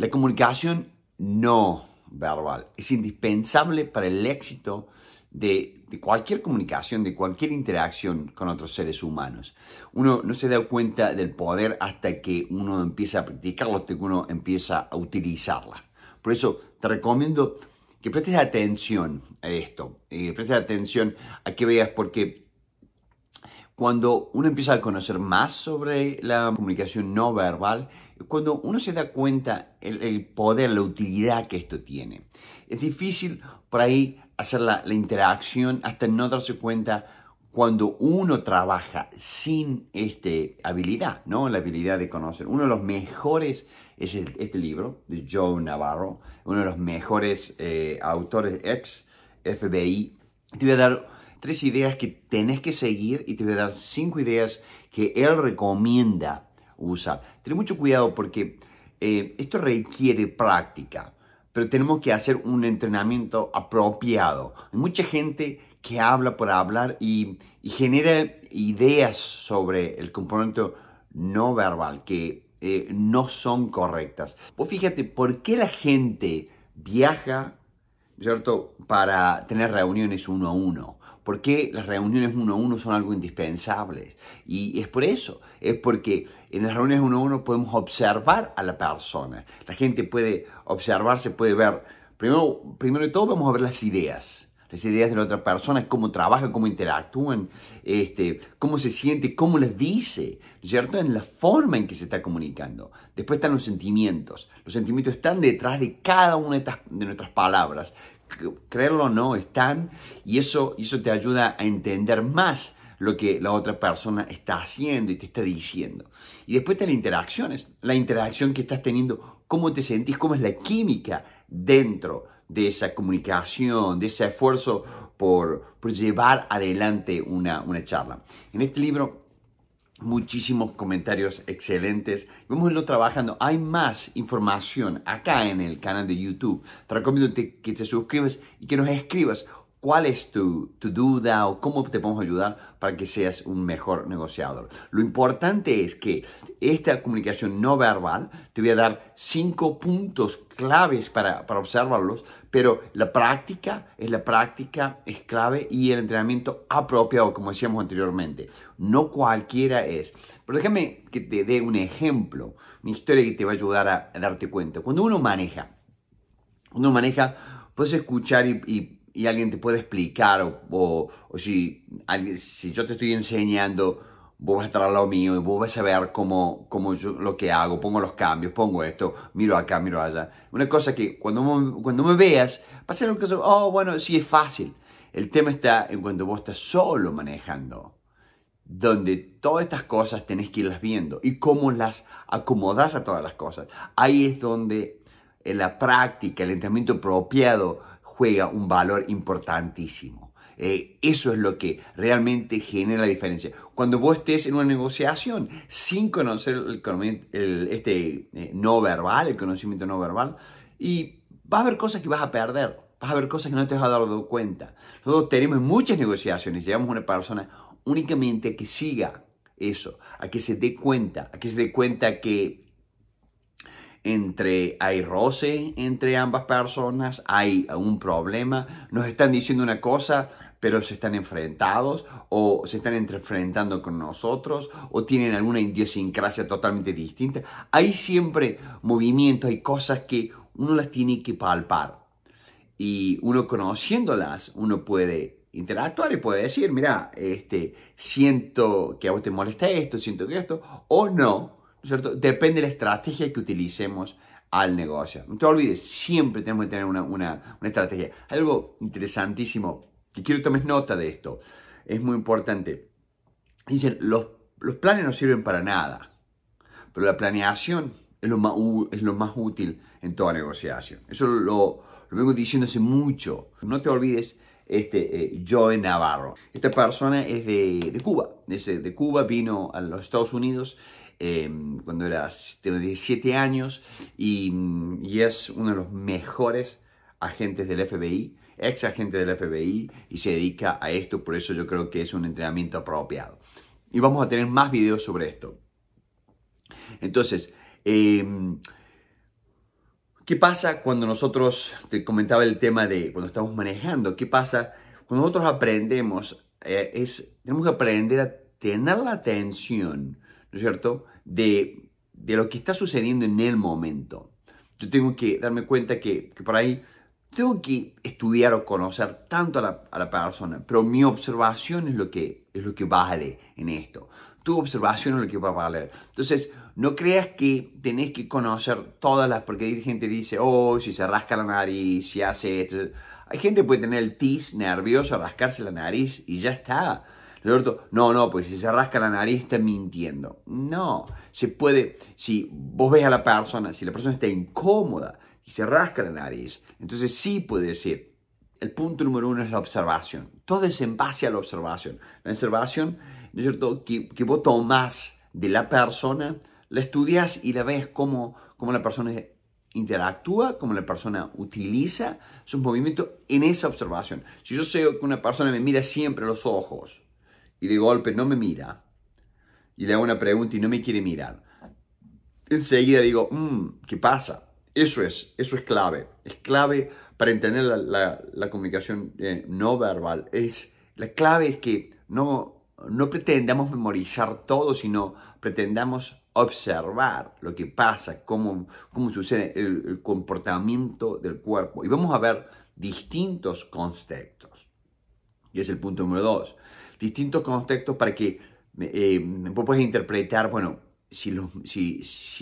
La comunicación no verbal es indispensable para el éxito de, cualquier comunicación, de cualquier interacción con otros seres humanos. Uno no se da cuenta del poder hasta que uno empieza a practicarlo, hasta que uno empieza a utilizarla. Por eso te recomiendo que prestes atención a esto, y eh, prestes atención a que veas, porque cuando uno empieza a conocer más sobre la comunicación no verbal, cuando uno se da cuenta el, poder, la utilidad que esto tiene. Es difícil por ahí hacer la, interacción hasta no darse cuenta cuando uno trabaja sin esta habilidad, ¿no? La habilidad de conocer. Uno de los mejores es este libro de Joe Navarro, uno de los mejores eh, autores ex FBI. Te voy a dar tres ideas que tenés que seguir y te voy a dar cinco ideas que él recomienda usar. Ten mucho cuidado porque eh, esto requiere práctica, pero tenemos que hacer un entrenamiento apropiado. Hay mucha gente que habla por hablar y, genera ideas sobre el componente no verbal que eh, no son correctas. Vos fíjate, ¿por qué la gente viaja, ¿cierto?, para tener reuniones uno a uno. ¿Por qué las reuniones uno a uno son algo indispensables? Y es por eso, es porque en las reuniones uno a uno podemos observar a la persona. La gente puede observarse, puede ver, primero, primero de todo vamos a ver las ideas las ideas de la otra persona, cómo trabaja, cómo interactúan, este, cómo se siente, cómo les dice, cierto? En la forma en que se está comunicando. Después están los sentimientos. Los sentimientos están detrás de cada una de nuestras palabras, creerlo o no, están, y eso, eso te ayuda a entender más lo que la otra persona está haciendo y te está diciendo. Y después están las interacciones, la interacción que estás teniendo, cómo te sentís, cómo es la química dentro de esa comunicación, de ese esfuerzo por, llevar adelante una, una charla. En este libro muchísimos comentarios excelentes. Vamos a irlo trabajando. Hay más información acá en el canal de YouTube. Te recomiendo que te suscribas y que nos escribas cuál es tu, duda o cómo te podemos ayudar para que seas un mejor negociador. Lo importante es que esta comunicación no verbal, te voy a dar cinco puntos claves para, observarlos, pero la práctica es la práctica, es clave y el entrenamiento apropiado, como decíamos anteriormente. No cualquiera es. Pero déjame que te dé un ejemplo, mi historia que te va a ayudar a, darte cuenta. Cuando uno maneja, uno maneja, puedes escuchar y, y y alguien te puede explicar o, o, si, alguien, si yo te estoy enseñando, vos vas a estar al lado mío y vos vas a ver cómo, cómo, yo lo que hago, pongo los cambios, pongo esto, miro acá, miro allá. Una cosa que cuando me, cuando me veas, pasa un que oh, bueno, sí es fácil. El tema está en cuando vos estás solo manejando, donde todas estas cosas tenés que irlas viendo y cómo las acomodás a todas las cosas. Ahí es donde en la práctica, el entrenamiento apropiado, juega un valor importantísimo. Eh, eso es lo que realmente genera la diferencia. Cuando vos estés en una negociación sin conocer el, este eh, no verbal, el conocimiento no verbal, y va a haber cosas que vas a perder, vas a haber cosas que no te vas a dar cuenta. Nosotros tenemos muchas negociaciones, llegamos a una persona únicamente que siga eso, a que se dé cuenta, a que se dé cuenta que entre, hay roce entre ambas personas, hay un problema, nos están diciendo una cosa, pero se están enfrentados o se están enfrentando con nosotros o tienen alguna idiosincrasia totalmente distinta. Hay siempre movimientos, hay cosas que uno las tiene que palpar y uno conociéndolas, uno puede interactuar y puede decir, mira, este, siento que a vos te molesta esto, siento que esto, o no, Depende de la estrategia que utilicemos al negocio. No te olvides, siempre tenemos que tener una, una, una estrategia. Algo interesantísimo, que quiero que tomes nota de esto, es muy importante. Dicen, los, los planes no sirven para nada, pero la planeación es lo más, es lo más útil en toda negociación. Eso lo, lo vengo diciendo hace mucho. No te olvides este eh, Joe Navarro. Esta persona es de, de Cuba, es eh, de Cuba, vino a los Estados Unidos Em, cuando era 17 años y, es uno de los mejores agentes del FBI, ex agente del FBI y se dedica a esto, por eso yo creo que es un entrenamiento apropiado. Y vamos a tener más videos sobre esto. Entonces, em, ¿qué pasa cuando nosotros, te comentaba el tema de cuando estamos manejando, qué pasa cuando nosotros aprendemos, eh, es, tenemos que aprender a tener la atención, ¿no es cierto? de, de lo que está sucediendo en el momento. Yo tengo que darme cuenta que, por ahí tengo que estudiar o conocer tanto a la, persona, pero mi observación es lo, que, es lo que vale en esto. Tu observación es lo que va a valer. Entonces, no creas que tenés que conocer todas las, porque hay gente que dice, oh, si se rasca la nariz, si hace esto. Hay gente que puede tener el tis nervioso, rascarse la nariz y ya está no, no, pues si se rasca la nariz está mintiendo. No, se puede, si vos ves a la persona, si la persona está incómoda y se rasca la nariz, entonces sí puede decir. El punto número uno es la observación. Todo es en base a la observación. La observación, ¿no es cierto?, que, que vos tomás de la persona, la estudias y la ves cómo, cómo la persona interactúa, cómo la persona utiliza sus movimientos en esa observación. Si yo sé que una persona me mira siempre los ojos, y de golpe no me mira y le hago una pregunta y no me quiere mirar, enseguida digo, mm, ¿qué pasa? Eso es, eso es clave. Es clave para entender la, comunicación eh, no verbal. Es, la clave es que no, no pretendamos memorizar todo, sino pretendamos observar lo que pasa, cómo, cómo sucede el, comportamiento del cuerpo. Y vamos a ver distintos conceptos Y es el punto número dos distintos contextos para que me eh, vos interpretar, bueno, si,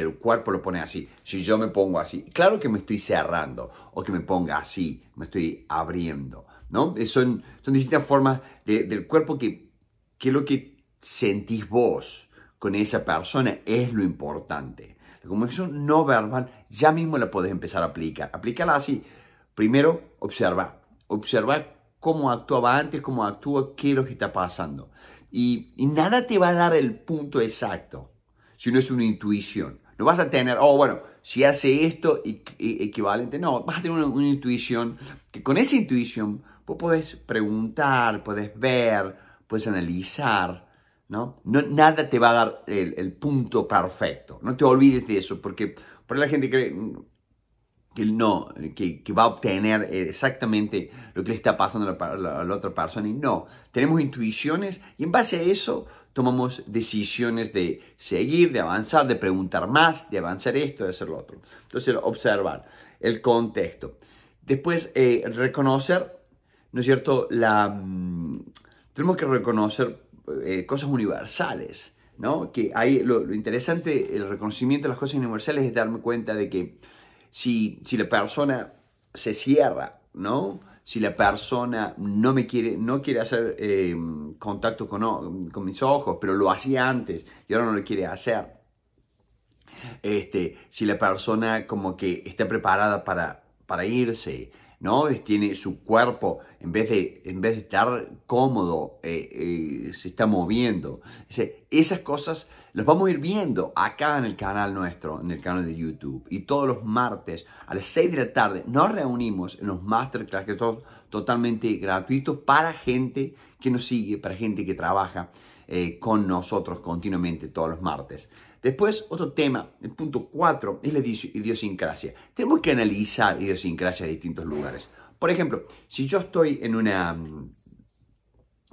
el cuerpo lo pone así, si yo me pongo así, claro que me estoy cerrando o que me ponga así, me estoy abriendo, ¿no? Eh, son, son distintas formas del cuerpo que, que lo que sentís vos con esa persona es lo importante. La comunicación no verbal ya mismo la podés empezar a aplicar. Aplicarla así. Primero, observa. Observa cómo actuaba antes, cómo actúa, qué es lo que está pasando. Y, nada te va a dar el punto exacto, si no es una intuición. No vas a tener, oh, bueno, si hace esto, equivalente. No, vas a tener una, intuición, que con esa intuición vos podés preguntar, podés ver, puedes analizar, ¿no? nada te va a dar el, punto perfecto. No te olvides de eso, porque por la gente cree, que él no, eh, que, va a obtener eh, exactamente lo que le está pasando a la, otra persona. Y no, tenemos intuiciones y en base a eso tomamos decisiones de seguir, de avanzar, de preguntar más, de avanzar esto, de hacer lo otro. Entonces, observar el contexto. Después, eh, reconocer, ¿no es cierto? La, mm, tenemos que reconocer cosas universales, ¿no? Que ahí lo interesante, el reconocimiento de las cosas universales es darme cuenta de que si, la persona se cierra, ¿no? Si la persona no me quiere, no quiere hacer em, contacto con, con mis ojos, pero lo hacía antes y ahora no lo quiere hacer. Este, si la persona como que está preparada para, para irse, tiene su cuerpo, en vez de, en vez de estar cómodo, eh, eh, se está moviendo. esas cosas las vamos a ir viendo acá en el canal nuestro, en el canal de YouTube. Y todos los martes a las 6 de la tarde nos reunimos en los masterclass que son totalmente gratuitos para gente que nos sigue, para gente que trabaja eh, con nosotros continuamente todos los martes. Después, otro tema, el punto 4, es la idiosincrasia. Tenemos que analizar idiosincrasia de distintos lugares. Por ejemplo, si yo estoy en una... Mm,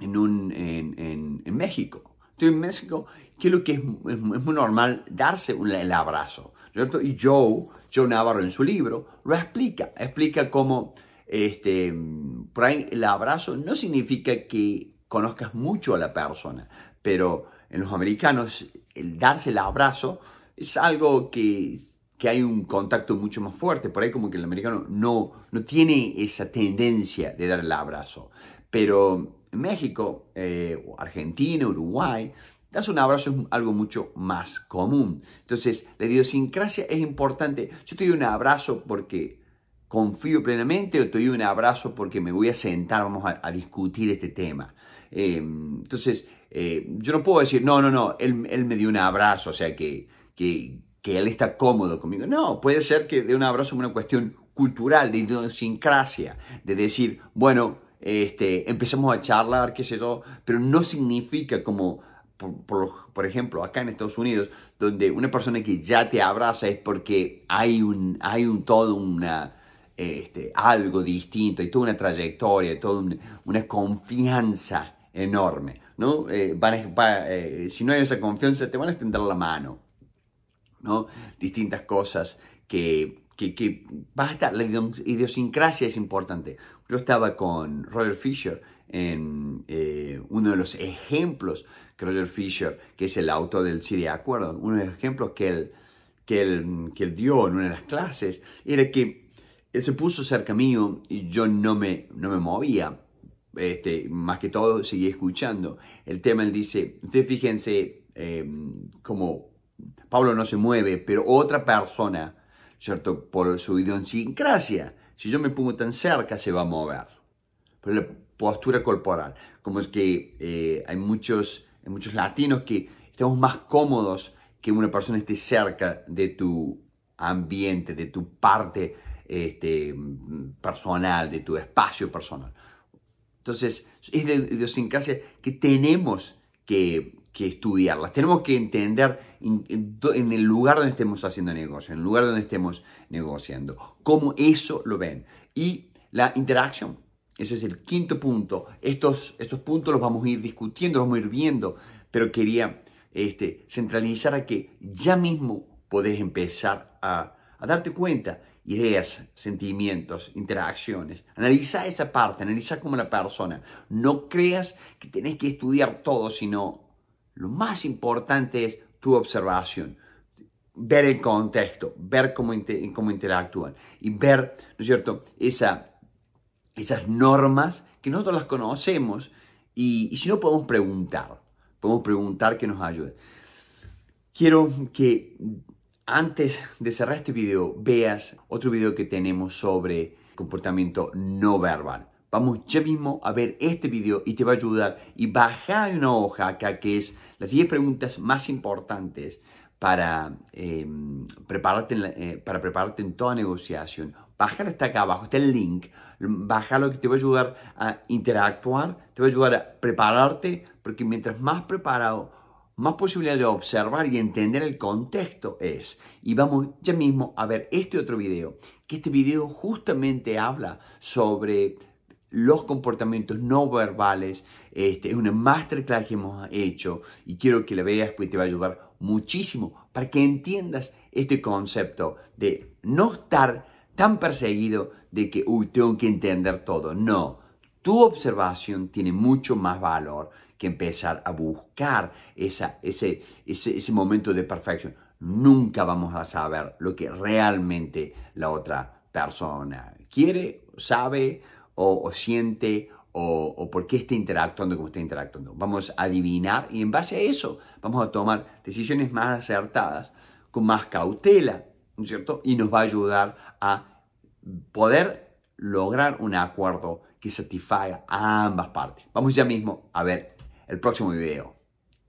en, un, en, México, estoy en México, que es, es, muy normal darse el abrazo. Y Joe, Joe Navarro en su libro, lo explica. Explica cómo este, mm, el abrazo no significa que conozcas mucho a la persona, pero en los americanos el darse el abrazo es algo que, hay un contacto mucho más fuerte. Por ahí como que el americano no, no tiene esa tendencia de dar el abrazo. Pero en México, eh, Argentina, Uruguay, darse un abrazo es algo mucho más común. Entonces, la idiosincrasia es importante. Yo te doy un abrazo porque confío plenamente o te doy un abrazo porque me voy a sentar, vamos a, discutir este tema. Eh, entonces, eh, yo no puedo decir, no, no, no, él, me dio un abrazo, o sea, que, él está cómodo conmigo. No, puede ser que de un abrazo una cuestión cultural, de idiosincrasia, de decir, bueno, este, empezamos a charlar, qué sé yo, pero no significa como por, ejemplo, acá en Estados Unidos, donde una persona que ya te abraza es porque hay un, hay un todo una, este, algo distinto, hay toda una trayectoria, toda una confianza enorme. ¿no? Eh, van eh, si no hay esa confianza, te van a extender la mano. ¿no? Distintas cosas que, que, estar. La idiosincrasia es importante. Yo estaba con Roger Fisher en eh, uno de los ejemplos que Roger Fisher, que es el autor del Sí de Acuerdo, uno de los ejemplos que él, que él dio en una de las clases era que él se puso cerca mío y yo no me, no me movía este, más que todo seguí escuchando. El tema él dice, ustedes fíjense em, como Pablo no se mueve, pero otra persona, ¿cierto? Por su idiosincrasia, si yo me pongo tan cerca se va a mover. Por la postura corporal, como es que eh, hay, muchos, hay muchos latinos que estamos más cómodos que una persona esté cerca de tu ambiente, de tu parte este, mm, personal, de tu espacio personal. Entonces, es de idiosincrasia que tenemos que, estudiarlas. Tenemos que entender en, el lugar donde estemos haciendo negocio, en el lugar donde estemos negociando, cómo eso lo ven. Y la interacción. Ese es el quinto punto. Estos, estos puntos los vamos a ir discutiendo, los vamos a ir viendo, pero quería este, centralizar a que ya mismo podés empezar a, a darte cuenta ideas, sentimientos, interacciones. Analiza esa parte, analiza como la persona. No creas que tenés que estudiar todo, sino lo más importante es tu observación, ver el contexto, ver cómo, cómo interactúan y ver, ¿no es cierto?, esas normas que nosotros las conocemos y, y si no podemos preguntar, podemos preguntar que nos ayude. Quiero que antes de cerrar este video, veas otro video que tenemos sobre comportamiento no verbal. Vamos ya mismo a ver este video y te va a ayudar. Y baja una hoja acá que es las 10 preguntas más importantes para, eh, prepararte en eh, para prepararte en toda negociación. Bájala hasta acá abajo, está el link. Bájalo que te va a ayudar a interactuar, te va a ayudar a prepararte, porque mientras más preparado más posibilidad de observar y entender el contexto es. Y vamos ya mismo a ver este otro video, que este video justamente habla sobre los comportamientos no verbales. Este, es un masterclass que hemos hecho y quiero que la veas porque te va a ayudar muchísimo para que entiendas este concepto de no estar tan perseguido de que, tengo que entender todo. No, tu observación tiene mucho más valor que empezar a buscar ese, ese, momento de perfección. Nunca vamos a saber lo que realmente la otra persona quiere, sabe o, siente o, por qué está interactuando como está interactuando. Vamos a adivinar y en base a eso vamos a tomar decisiones más acertadas, con más cautela, ¿no es cierto? Y nos va a ayudar a poder lograr un acuerdo que satisfaga a ambas partes. Vamos ya mismo a ver el próximo video.